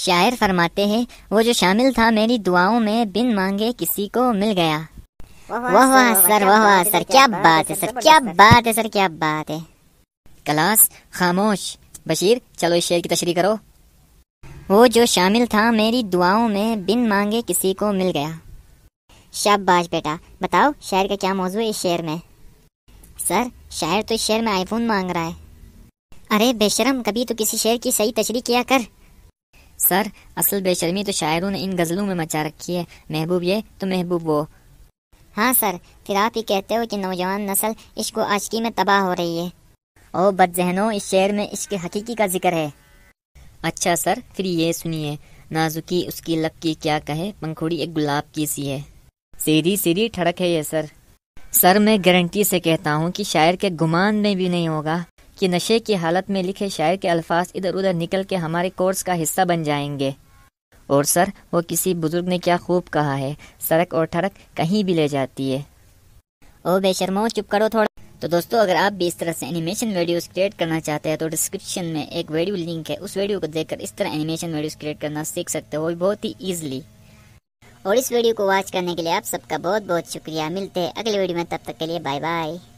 शायर फरमाते हैं वो जो शामिल था मेरी दुआओं में बिन मांगे किसी को मिल गया वाह वाह सर वाह वाह सर क्या बात है सर क्या बात है सर क्या बात है क्लास खामोश बशीर चलो इस शेर की तशरी करो वो जो शामिल था मेरी दुआओं में बिन मांगे किसी को मिल गया शाबाश बेटा बताओ शायर का क्या मौजू है इस शेर में सर शायर तो इस शेर में आईफोन मांग रहा है अरे बेशरम कभी तो किसी शेर की सही तशरी किया कर सर असल बेशर्मी तो शायरों ने इन गज़लों में मचा रखी है महबूब ये तो महबूब वो हाँ सर फिर आप ही कहते हो कि नौजवान नस्ल इश्क आशकी में तबाह हो रही है ओ बदजहनो इस शेर में इश्क हकीकी का जिक्र है अच्छा सर फिर ये सुनिए नाजुकी उसकी लक की क्या कहे पंखुड़ी एक गुलाब की सी है सीधी सीधी ठड़क है ये सर सर मैं गारंटी से कहता हूँ कि शायर के गुमान में भी नहीं होगा कि नशे की हालत में लिखे शायर के अल्फाज इधर उधर निकल के हमारे कोर्स का हिस्सा बन जाएंगे और सर वो किसी बुजुर्ग ने क्या खूब कहा है सड़क और ठड़क कहीं भी ले जाती है ओ बेशरमो चुप करो थोड़ा तो दोस्तों अगर आप भी इस तरह से एनिमेशन वीडियोस क्रिएट करना चाहते हैं तो डिस्क्रिप्शन में एक वीडियो लिंक है उस वीडियो को देखकर इस तरह एनिमेशन वीडियोस क्रिएट करना सीख सकते हो बहुत ही ईजिली और इस वीडियो को वॉच करने के लिए आप सबका बहुत बहुत शुक्रिया मिलते हैं अगले वीडियो में तब तक के लिए बाय बाय